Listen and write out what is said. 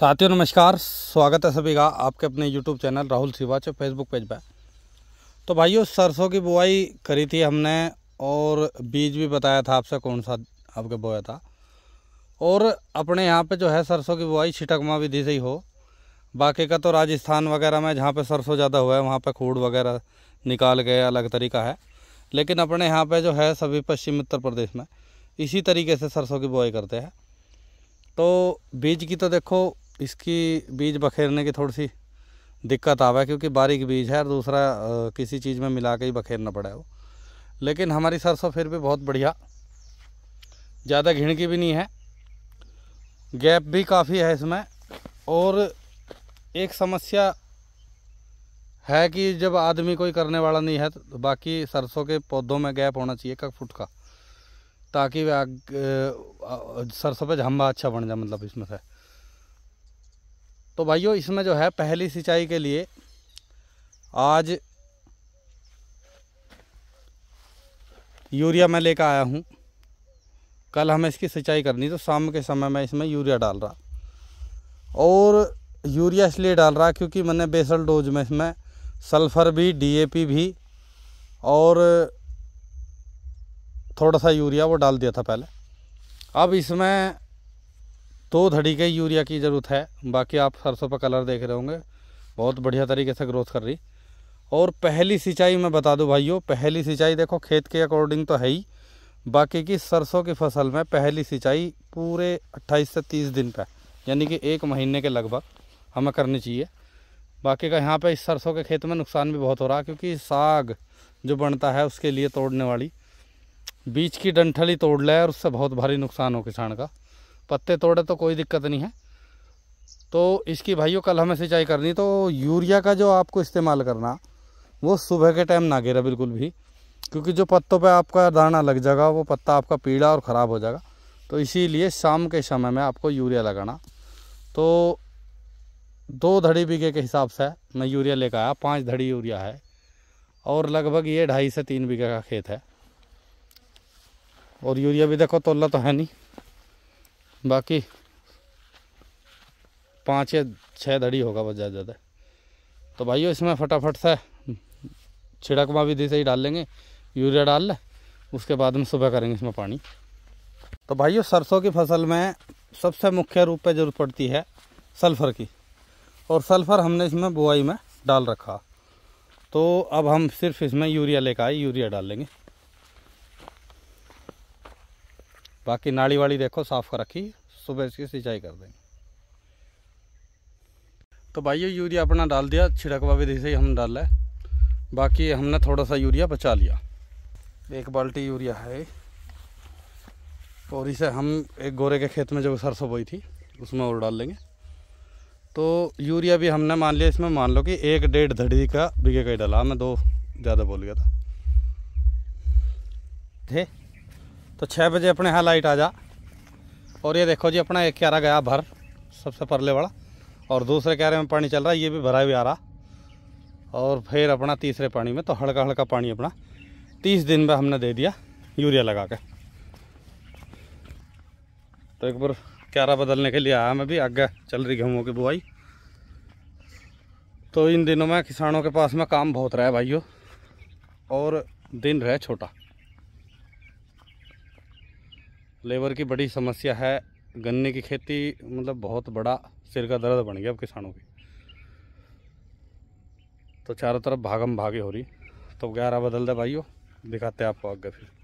साथियों नमस्कार स्वागत है सभी का आपके अपने यूट्यूब चैनल राहुल श्रीवाच फेसबुक पेज पर तो भाइयों सरसों की बुआई करी थी हमने और बीज भी बताया था आपसे कौन सा आपके बोया था और अपने यहाँ पे जो है सरसों की बुआई छिटकमा विधि से ही हो बाकी का तो राजस्थान वगैरह में जहाँ पे सरसों ज़्यादा हुआ है वहाँ पर खूड़ वगैरह निकाल के अलग तरीका है लेकिन अपने यहाँ पर जो है सभी पश्चिम उत्तर प्रदेश में इसी तरीके से सरसों की बुआई करते हैं तो बीज की तो देखो इसकी बीज बखेरने की थोड़ी सी दिक्कत आवा है क्योंकि बारीक बीज है और दूसरा किसी चीज़ में मिला के ही बखेरना पड़ा है वो लेकिन हमारी सरसों फिर भी बहुत बढ़िया ज़्यादा घिण की भी नहीं है गैप भी काफ़ी है इसमें और एक समस्या है कि जब आदमी कोई करने वाला नहीं है तो बाकी सरसों के पौधों में गैप होना चाहिए कक फुट का ताकि सरसों पे झम्बा अच्छा बन जाए मतलब इसमें से तो भाइयों इसमें जो है पहली सिंचाई के लिए आज यूरिया मैं लेकर आया हूँ कल हमें इसकी सिंचाई करनी तो शाम के समय मैं इसमें यूरिया डाल रहा और यूरिया इसलिए डाल रहा क्योंकि मैंने बेसल डोज में इसमें सल्फ़र भी डीएपी भी और थोड़ा सा यूरिया वो डाल दिया था पहले अब इसमें तो धड़ी के यूरिया की ज़रूरत है बाकी आप सरसों पर कलर देख रहे होंगे बहुत बढ़िया तरीके से ग्रोथ कर रही और पहली सिंचाई मैं बता दूं भाइयों पहली सिंचाई देखो खेत के अकॉर्डिंग तो है ही बाकी की सरसों की फसल में पहली सिंचाई पूरे 28 से 30 दिन पर यानी कि एक महीने के लगभग हमें करनी चाहिए बाकी का यहाँ पे इस सरसों के खेत में नुकसान भी बहुत हो रहा है क्योंकि साग जो बनता है उसके लिए तोड़ने वाली बीज की डंठली तोड़ लें और उससे बहुत भारी नुकसान हो किसान का पत्ते तोड़े तो कोई दिक्कत नहीं है तो इसकी भाइयों कल हमें सिंचाई करनी तो यूरिया का जो आपको इस्तेमाल करना वो सुबह के टाइम ना गिरा बिल्कुल भी क्योंकि जो पत्तों पे आपका दाना लग जाएगा वो पत्ता आपका पीला और ख़राब हो जाएगा तो इसीलिए शाम के समय में आपको यूरिया लगाना तो दो धड़ी बीघे के हिसाब से मैं यूरिया लेकर आया पाँच धड़ी यूरिया है और लगभग ये ढाई से तीन बीघे का खेत है और यूरिया भी देखो तोला तो है नहीं बाकी पाँच या छः धड़ी होगा बस ज़्यादा ज़्यादा तो भाइयों इसमें फटाफट से छिड़कवा भी से ही डाल लेंगे यूरिया डाल लें उसके बाद हम सुबह करेंगे इसमें पानी तो भाइयों सरसों की फसल में सबसे मुख्य रूप पे जरूरत पड़ती है सल्फ़र की और सल्फ़र हमने इसमें बुआई में डाल रखा तो अब हम सिर्फ इसमें यूरिया लेकर आए यूरिया डाल लेंगे बाकी नाली वाली देखो साफ़ कर रखी सुबह इसकी सिंचाई कर देंगे तो भाई यूरिया अपना डाल दिया छिड़कवा विधि से ही हम डाल है बाकी हमने थोड़ा सा यूरिया बचा लिया एक बाल्टी यूरिया है और इसे हम एक गोरे के खेत में जब सरसों बोई थी उसमें और डाल लेंगे तो यूरिया भी हमने मान लिया इसमें मान लो कि एक डेढ़ धड़ी का बीघे का ही डाला मैं दो ज़्यादा बोल गया था थे तो छः बजे अपने यहाँ लाइट आ जा और ये देखो जी अपना एक क्यारा गया भर सबसे परले वाला और दूसरे क्यारे में पानी चल रहा है ये भी भरा भी आ रहा और फिर अपना तीसरे पानी में तो हल्का हल्का पानी अपना तीस दिन में हमने दे दिया यूरिया लगा के तो एक बार क्यारा बदलने के लिए आया मैं भी आगे चल रही गेहूँ की बुआई तो इन दिनों में किसानों के पास में काम बहुत रहा है भाइयों और दिन रहे छोटा लेबर की बड़ी समस्या है गन्ने की खेती मतलब बहुत बड़ा सिर का दर्द बन गया अब किसानों की तो चारों तरफ भागम भागे हो रही तो ग्यारह बदल दे भाइयों दिखाते हैं आपको आगे फिर